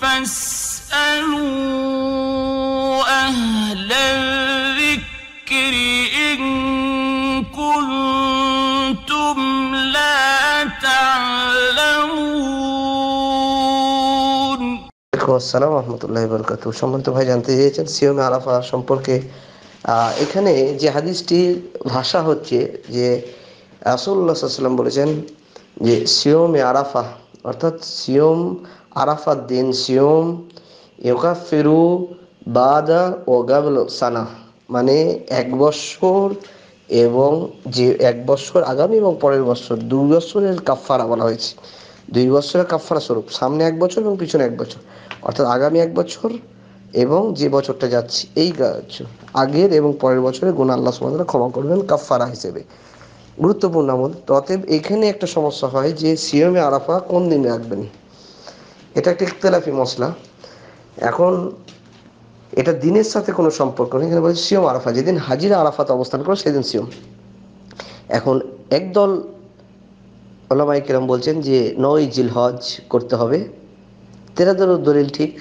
فاسألوا আসসালাম রহমতুল্লাহ বরকাত সম্মানিত ভাই জানতে চেয়েছেন সিওমে আরাফা সম্পর্কে এখানে যে হাদিসটির ভাষা হচ্ছে যে রাসুল্লাহ সাল্লাম বলেছেন যে সিওমে আরাফা অর্থাৎ সিয়ম আরাফার দিন সিয়ম ইয়োকা ফেরু বাদা ও গাবল সানা মানে এক বছর এবং যে এক বছর আগামী এবং পরের বছর দুই বছরের কাফারা বলা হয়েছে দুই বছরের কাফারা স্বরূপ সামনে এক বছর এবং পিছনে এক বছর অর্থাৎ আগামী এক বছর এবং যে বছরটা যাচ্ছে এই আগের এবং পরের বছরে গুণ আল্লাহ সুমাদা ক্ষমা করবেন কাফারা হিসেবে গুরুত্বপূর্ণ আমল অতএব এখানে একটা সমস্যা হয় যে সিয়মে আরাফা কোন দিনে রাখবেন এটা একটা ইখতলাফি মশলা এখন এটা দিনের সাথে কোনো সম্পর্ক নেই এখানে বলছে সিয়ম আরাফা যেদিন হাজিরা আরাফাতে অবস্থান করো সেদিন সিয়ম এখন একদল ওলামাই কিরম বলছেন যে নয় জিল হজ করতে হবে তেরাদেরও দলিল ঠিক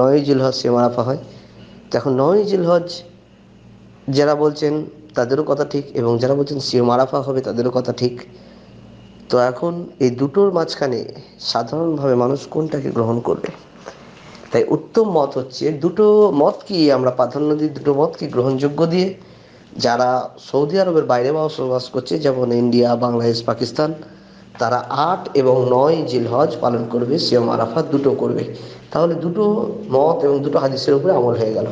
নয় জিল হজ সিয়ম আরাফা হয় তো এখন নয় জিল হজ যারা বলছেন তাদেরও কথা ঠিক এবং যারা বলছেন সিও মারাফা হবে তাদেরও কথা ঠিক তো এখন এই দুটোর মাঝখানে সাধারণভাবে মানুষ কোনটাকে গ্রহণ করবে তাই উত্তম মত হচ্ছে দুটো মতকে আমরা প্রাধান্য দিই দুটো মতকে গ্রহণযোগ্য দিয়ে যারা সৌদি আরবের বাইরে বসবাস করছে যেমন ইন্ডিয়া বাংলাদেশ পাকিস্তান তারা আট এবং নয় হজ পালন করবে সিয়াম আরাফাত দুটো করবে তাহলে দুটো মত এবং দুটো হাদিসের উপরে আমল হয়ে গেল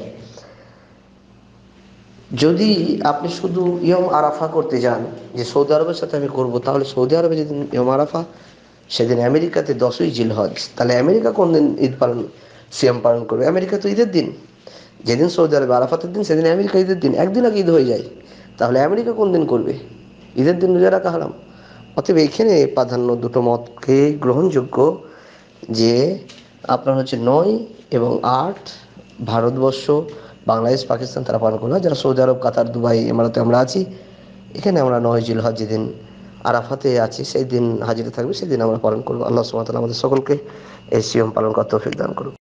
যদি আপনি শুধু ইয়ম আরাফা করতে যান যে সৌদি আরবের সাথে আমি করব তাহলে সৌদি আরবে যেদিন ইয়ম আরাফা সেদিন আমেরিকাতে দশই জিল হজ তাহলে আমেরিকা কোন দিন ঈদ পালন সিয়াম পালন করবে আমেরিকা তো ঈদের দিন যেদিন সৌদি আরবে আরাফাতের দিন সেদিন আমেরিকা ঈদের দিন একদিন আগে ঈদ হয়ে যায় তাহলে আমেরিকা কোন দিন করবে ঈদের দিন রোজা রাখা হারাম অতএব এখানে প্রাধান্য দুটো মতকে গ্রহণযোগ্য যে আপনার হচ্ছে নয় এবং আট ভারতবর্ষ বাংলাদেশ পাকিস্তান তারা পালন করবে যারা সৌদি আরব কাতার দুবাই এমারাতে আমরা আছি এখানে আমরা নয় জিল হজ যেদিন আরাফাতে আছি সেই দিন হাজিরে থাকবে সেদিন আমরা পালন করবো আল্লাহ সুমাত আমাদের সকলকে এই সিএম পালন করতে অভিজ্ঞান করুন